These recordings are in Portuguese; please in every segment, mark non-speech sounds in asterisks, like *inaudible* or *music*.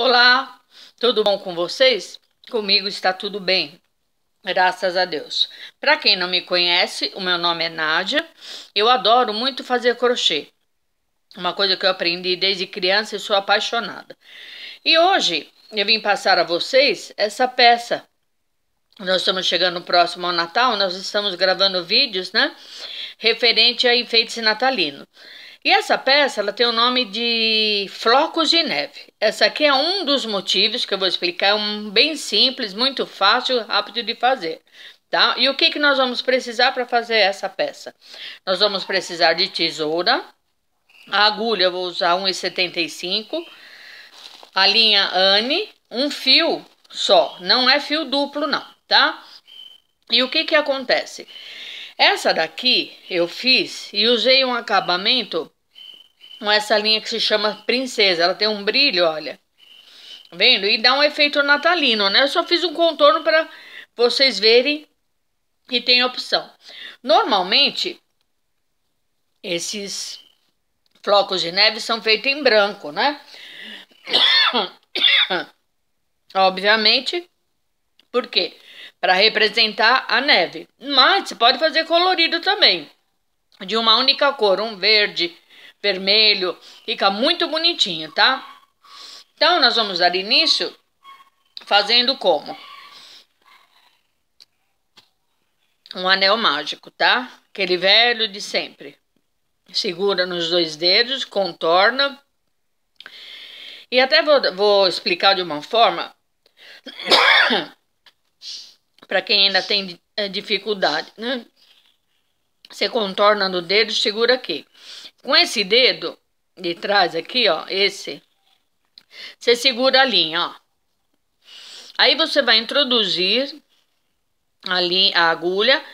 Olá, tudo bom com vocês? Comigo está tudo bem, graças a Deus. Para quem não me conhece, o meu nome é Nádia. Eu adoro muito fazer crochê. Uma coisa que eu aprendi desde criança e sou apaixonada. E hoje eu vim passar a vocês essa peça. Nós estamos chegando próximo ao Natal, nós estamos gravando vídeos, né? Referente a enfeites natalino. E essa peça ela tem o nome de Flocos de Neve. Essa aqui é um dos motivos que eu vou explicar, é um bem simples, muito fácil, rápido de fazer. Tá? E o que, que nós vamos precisar para fazer essa peça? Nós vamos precisar de tesoura, a agulha eu vou usar 1,75, a linha Anne, um fio só, não é fio duplo não, tá? E o que que acontece? Essa daqui eu fiz e usei um acabamento com essa linha que se chama Princesa. Ela tem um brilho, olha. Tá vendo? E dá um efeito natalino, né? Eu só fiz um contorno para vocês verem e tem opção. Normalmente, esses flocos de neve são feitos em branco, né? *coughs* Obviamente, por quê? Para representar a neve. Mas você pode fazer colorido também, de uma única cor, um verde, vermelho. Fica muito bonitinho, tá? Então, nós vamos dar início fazendo como? Um anel mágico, tá? Aquele velho de sempre. Segura nos dois dedos, contorna. E até vou, vou explicar de uma forma *coughs* para quem ainda tem eh, dificuldade, né? Você contorna no dedo, segura aqui. Com esse dedo de trás aqui, ó, esse, você segura a linha, ó. Aí você vai introduzir a, linha, a agulha,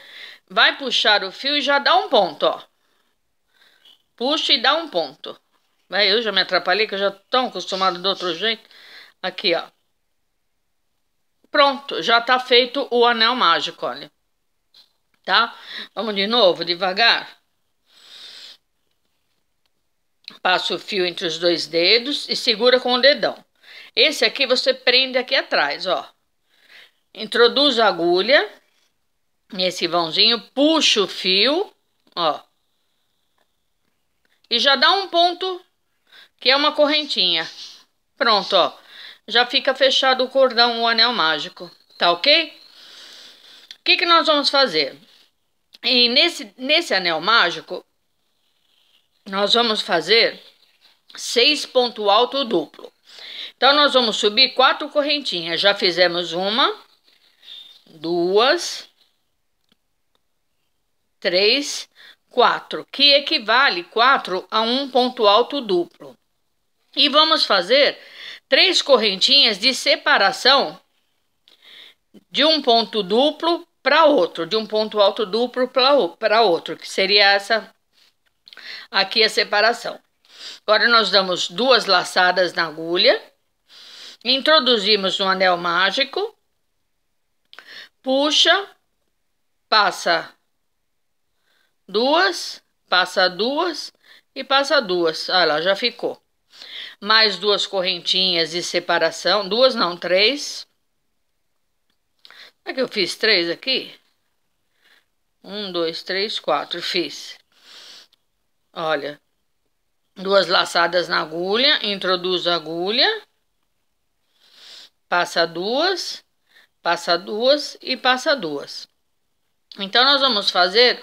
vai puxar o fio e já dá um ponto, ó. Puxa e dá um ponto. Vai, eu já me atrapalhei, que eu já tô tão acostumado do outro jeito. Aqui, ó. Pronto, já tá feito o anel mágico, olha. Tá? Vamos de novo, devagar. Passa o fio entre os dois dedos e segura com o dedão. Esse aqui você prende aqui atrás, ó. Introduz a agulha nesse vãozinho, puxa o fio, ó. E já dá um ponto que é uma correntinha. Pronto, ó. Já fica fechado o cordão, o anel mágico, tá ok? O que, que nós vamos fazer? E nesse, nesse anel mágico, nós vamos fazer seis ponto alto duplo. Então, nós vamos subir quatro correntinhas. Já fizemos uma, duas, três, quatro, que equivale quatro a um ponto alto duplo. E vamos fazer três correntinhas de separação de um ponto duplo para outro, de um ponto alto duplo para outro, que seria essa Aqui a separação. Agora nós damos duas laçadas na agulha, introduzimos um anel mágico, puxa, passa duas, passa duas e passa duas. Olha ah, lá, já ficou. Mais duas correntinhas de separação, duas não, três. Será é que eu fiz três aqui? Um, dois, três, quatro, fiz. Olha, duas laçadas na agulha, introduz a agulha, passa duas, passa duas e passa duas. Então, nós vamos fazer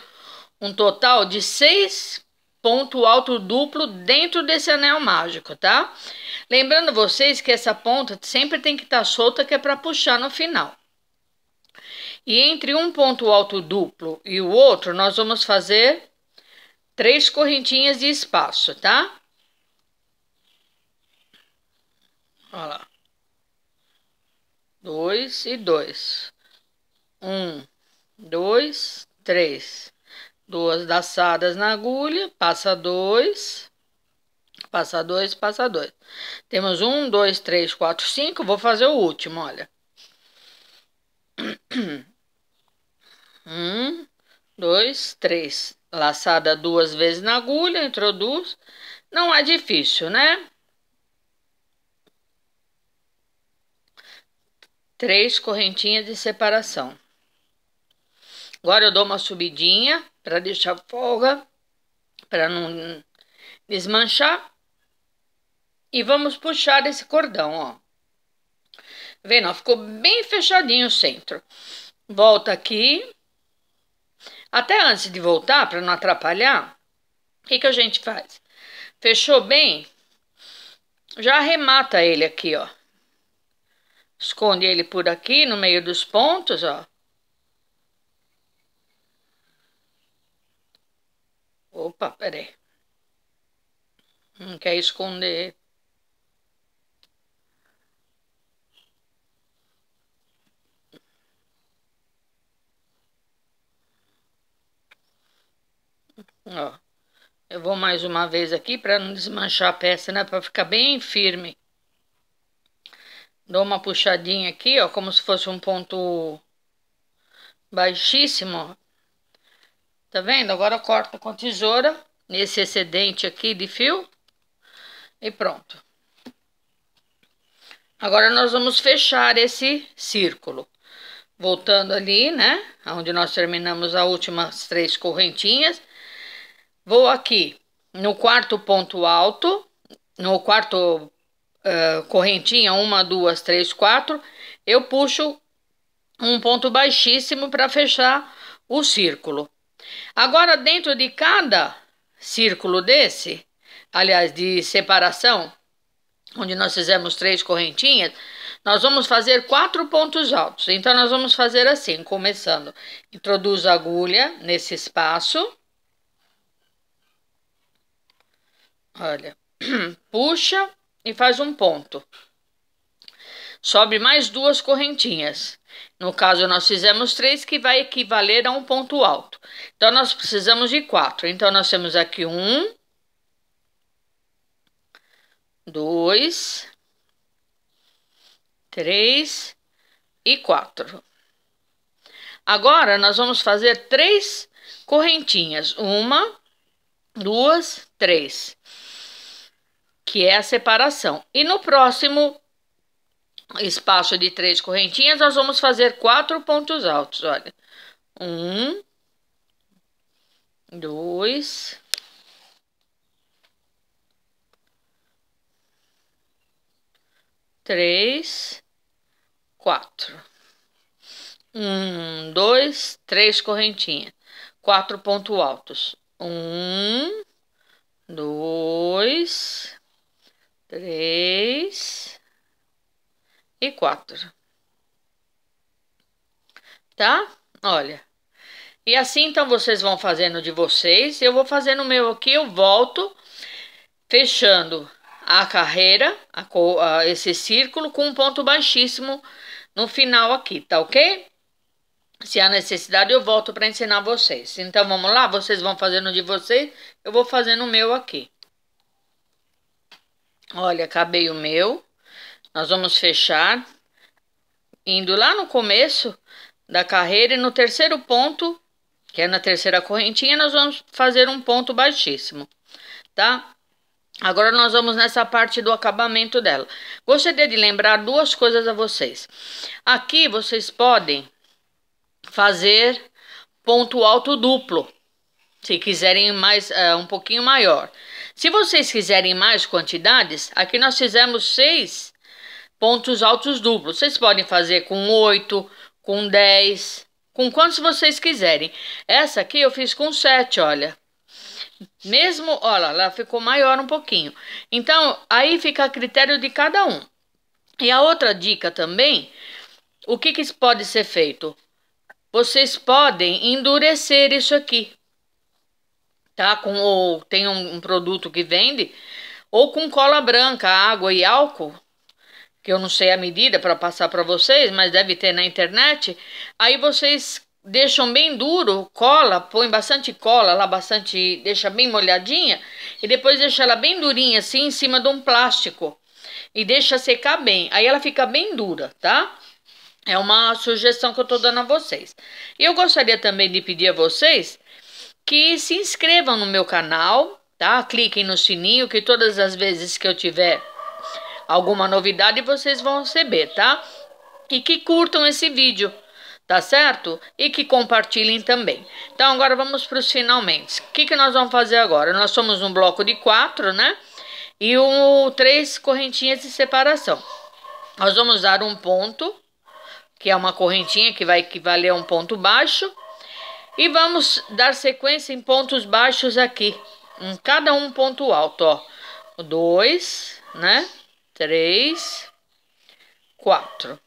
um total de seis ponto alto duplo dentro desse anel mágico, tá? Lembrando vocês que essa ponta sempre tem que estar tá solta, que é para puxar no final. E entre um ponto alto duplo e o outro, nós vamos fazer três correntinhas de espaço, tá? Olha lá. Dois e dois. Um, dois, três. Duas daçadas na agulha, passa dois, passa dois, passa dois. Temos um, dois, três, quatro, cinco. Vou fazer o último, olha. *clears throat* Um, dois, três. Laçada duas vezes na agulha, introduz. Não é difícil, né? Três correntinhas de separação. Agora eu dou uma subidinha para deixar folga, para não desmanchar. E vamos puxar esse cordão, ó. Vendo? Ficou bem fechadinho o centro. Volta aqui, até antes de voltar, para não atrapalhar, o que, que a gente faz? Fechou bem? Já arremata ele aqui, ó. Esconde ele por aqui, no meio dos pontos, ó. Opa, peraí. Não quer esconder. Ó, eu vou mais uma vez aqui para não desmanchar a peça, né? Para ficar bem firme. Dou uma puxadinha aqui, ó, como se fosse um ponto baixíssimo, ó. Tá vendo? Agora corto com tesoura nesse excedente aqui de fio e pronto. Agora nós vamos fechar esse círculo. Voltando ali, né? Onde nós terminamos as últimas três correntinhas. Vou aqui no quarto ponto alto, no quarto uh, correntinha, uma, duas, três, quatro, eu puxo um ponto baixíssimo para fechar o círculo. Agora, dentro de cada círculo desse, aliás, de separação, onde nós fizemos três correntinhas, nós vamos fazer quatro pontos altos. Então, nós vamos fazer assim, começando, introduzo a agulha nesse espaço Olha, *clears throat* puxa e faz um ponto. Sobe mais duas correntinhas. No caso, nós fizemos três, que vai equivaler a um ponto alto. Então, nós precisamos de quatro. Então, nós temos aqui um, dois, três e quatro. Agora, nós vamos fazer três correntinhas. Uma, duas, três que é a separação. E no próximo espaço de três correntinhas, nós vamos fazer quatro pontos altos, olha. Um, dois... Três, quatro. Um, dois, três correntinhas. Quatro pontos altos. Um, dois, três e quatro. Tá? Olha. E assim, então, vocês vão fazendo de vocês. Eu vou fazendo o meu aqui, eu volto fechando a carreira, a, a, esse círculo, com um ponto baixíssimo no final aqui, tá ok? Se há necessidade, eu volto para ensinar vocês. Então, vamos lá? Vocês vão fazendo de vocês, eu vou fazendo o meu aqui. Olha, acabei o meu. Nós vamos fechar indo lá no começo da carreira e no terceiro ponto, que é na terceira correntinha, nós vamos fazer um ponto baixíssimo, tá? Agora nós vamos nessa parte do acabamento dela. Gostaria de lembrar duas coisas a vocês. Aqui vocês podem fazer ponto alto duplo, se quiserem mais uh, um pouquinho maior. Se vocês quiserem mais quantidades, aqui nós fizemos seis pontos altos duplos. Vocês podem fazer com oito, com dez, com quantos vocês quiserem. Essa aqui eu fiz com sete, olha. Mesmo, olha, ela ficou maior um pouquinho. Então, aí fica a critério de cada um. E a outra dica também, o que, que pode ser feito? Vocês podem endurecer isso aqui tá? Com, ou tem um, um produto que vende, ou com cola branca, água e álcool, que eu não sei a medida para passar para vocês, mas deve ter na internet. Aí vocês deixam bem duro, cola, põe bastante cola lá, bastante, deixa bem molhadinha e depois deixa ela bem durinha assim em cima de um plástico e deixa secar bem. Aí ela fica bem dura, tá? É uma sugestão que eu tô dando a vocês. E eu gostaria também de pedir a vocês que se inscrevam no meu canal, tá? Cliquem no sininho que todas as vezes que eu tiver alguma novidade vocês vão receber, tá? E que curtam esse vídeo, tá certo? E que compartilhem também. Então agora vamos para os finalmente. O que, que nós vamos fazer agora? Nós somos um bloco de quatro, né? E um, três correntinhas de separação. Nós vamos dar um ponto, que é uma correntinha que vai equivaler a um ponto baixo, e vamos dar sequência em pontos baixos aqui. Em cada um ponto alto, ó. Dois, né? Três, quatro.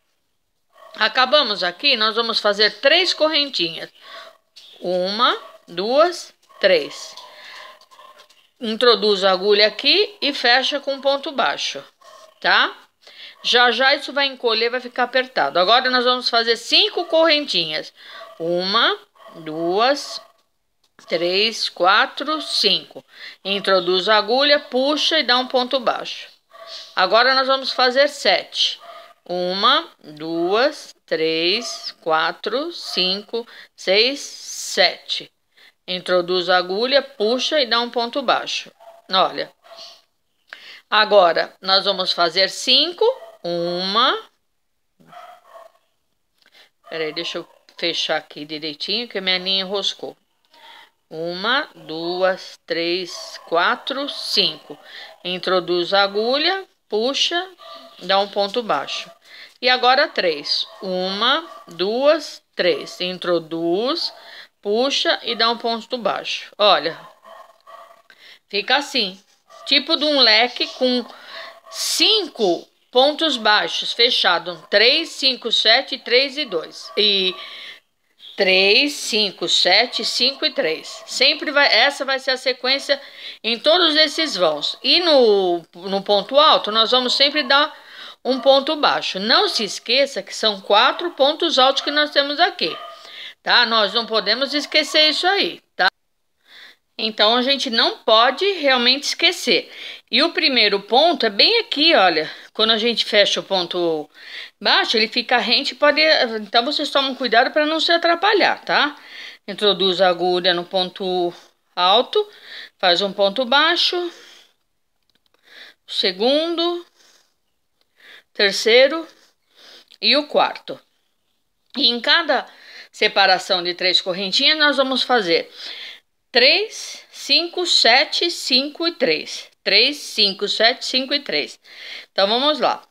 Acabamos aqui, nós vamos fazer três correntinhas. Uma, duas, três. Introduzo a agulha aqui e fecha com ponto baixo, tá? Já já isso vai encolher, vai ficar apertado. Agora nós vamos fazer cinco correntinhas. Uma, duas, três, quatro, cinco. Introduz a agulha, puxa e dá um ponto baixo. Agora nós vamos fazer sete. Uma, duas, três, quatro, cinco, seis, sete. Introduz a agulha, puxa e dá um ponto baixo. Olha. Agora, nós vamos fazer cinco. Uma. Peraí, deixa eu fechar aqui direitinho que minha linha enroscou. Uma, duas, três, quatro, cinco. Introduz a agulha, puxa, dá um ponto baixo. E agora três. Uma, duas, três. Introduz, puxa e dá um ponto baixo. Olha, fica assim. Tipo de um leque com cinco Pontos baixos, fechados 3, 5, 7, 3 e 2. E 3, 5, 7, 5 e 3. Sempre vai, essa vai ser a sequência em todos esses vãos. E no, no ponto alto, nós vamos sempre dar um ponto baixo. Não se esqueça que são quatro pontos altos que nós temos aqui, tá? Nós não podemos esquecer isso aí, tá? Então, a gente não pode realmente esquecer. E o primeiro ponto é bem aqui, olha. Quando a gente fecha o ponto baixo, ele fica rente pode. Então vocês tomam cuidado para não se atrapalhar, tá? Introduz a agulha no ponto alto, faz um ponto baixo, segundo, terceiro e o quarto. E em cada separação de três correntinhas, nós vamos fazer três, cinco, sete, cinco e três. 3, 5, 7, 5 e 3. Então vamos lá.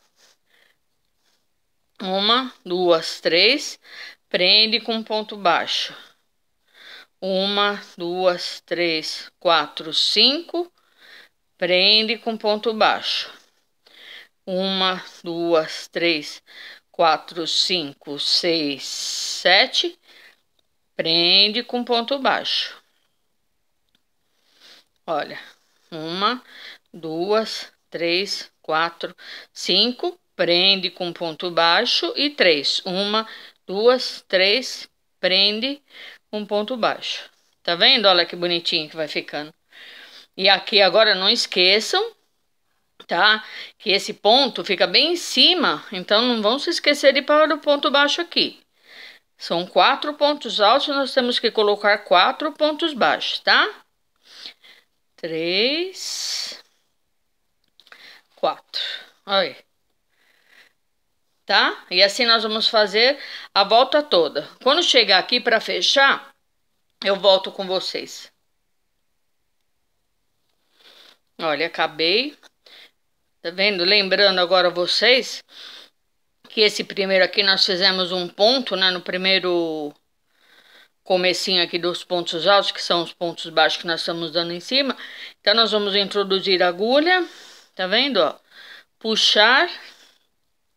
Uma, duas, três. Prende com ponto baixo. Uma, duas, três, quatro, cinco. Prende com ponto baixo. Uma, duas, três, quatro, cinco, seis, sete. Prende com ponto baixo. Olha. Uma, duas, três, quatro, cinco. Prende com ponto baixo e três. Uma, duas, três. Prende um ponto baixo. Tá vendo? Olha que bonitinho que vai ficando. E aqui agora não esqueçam, tá? Que esse ponto fica bem em cima, então não vão se esquecer de para o ponto baixo aqui. São quatro pontos altos, nós temos que colocar quatro pontos baixos, tá? três, quatro. Aí. Tá? E assim nós vamos fazer a volta toda. Quando chegar aqui para fechar, eu volto com vocês. Olha, acabei. Tá vendo? Lembrando agora vocês que esse primeiro aqui nós fizemos um ponto, né? No primeiro comecinho aqui dos pontos altos, que são os pontos baixos que nós estamos dando em cima. Então, nós vamos introduzir a agulha, tá vendo, ó? Puxar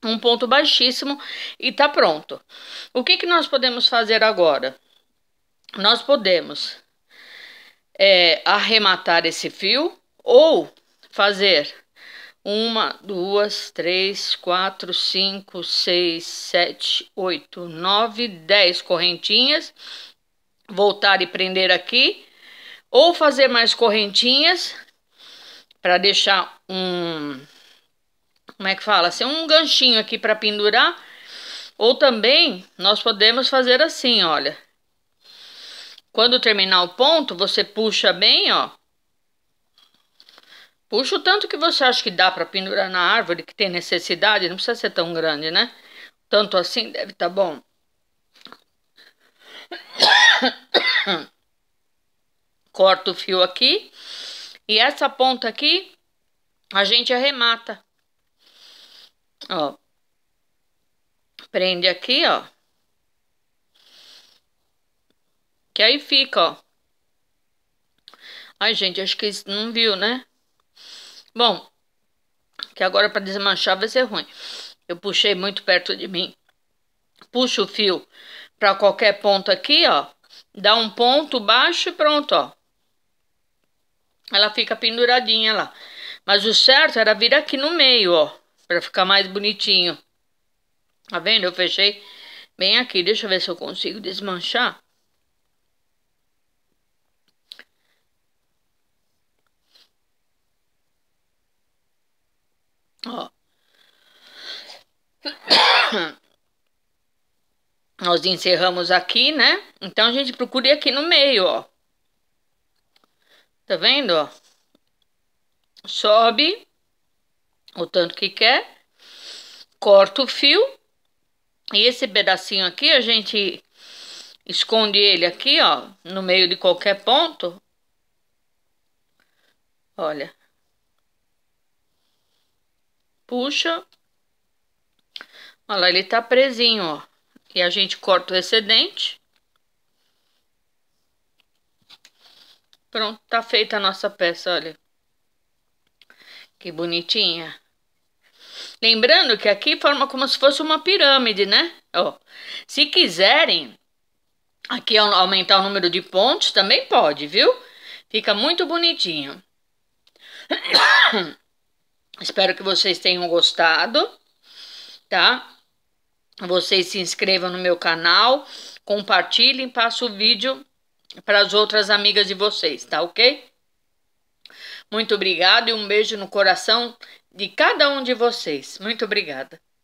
um ponto baixíssimo e tá pronto. O que que nós podemos fazer agora? Nós podemos é, arrematar esse fio ou fazer uma, duas, três, quatro, cinco, seis, sete, oito, nove, dez correntinhas voltar e prender aqui, ou fazer mais correntinhas para deixar um como é que fala? Ser assim, um ganchinho aqui para pendurar, ou também nós podemos fazer assim, olha. Quando terminar o ponto, você puxa bem, ó. Puxa o tanto que você acha que dá para pendurar na árvore, que tem necessidade, não precisa ser tão grande, né? Tanto assim deve tá bom. Corta o fio aqui. E essa ponta aqui, a gente arremata. Ó. Prende aqui, ó. Que aí fica, ó. Ai, gente, acho que não viu, né? Bom, que agora para desmanchar vai ser ruim. Eu puxei muito perto de mim. Puxo o fio para qualquer ponto aqui, ó. Dá um ponto baixo e pronto, ó. Ela fica penduradinha lá. Mas o certo era vir aqui no meio, ó. Pra ficar mais bonitinho. Tá vendo? Eu fechei bem aqui. Deixa eu ver se eu consigo desmanchar. Ó. *coughs* Nós encerramos aqui, né? Então, a gente ir aqui no meio, ó. Tá vendo, ó? Sobe o tanto que quer, corta o fio. E esse pedacinho aqui, a gente esconde ele aqui, ó, no meio de qualquer ponto. Olha. Puxa. Olha lá, ele tá presinho, ó. E a gente corta o excedente. Pronto, tá feita a nossa peça, olha. Que bonitinha. Lembrando que aqui forma como se fosse uma pirâmide, né? Ó, se quiserem aqui aumentar o número de pontos, também pode, viu? Fica muito bonitinho. *coughs* Espero que vocês tenham gostado, tá? vocês se inscrevam no meu canal, compartilhem, passem o vídeo para as outras amigas de vocês, tá ok? Muito obrigada e um beijo no coração de cada um de vocês. Muito obrigada.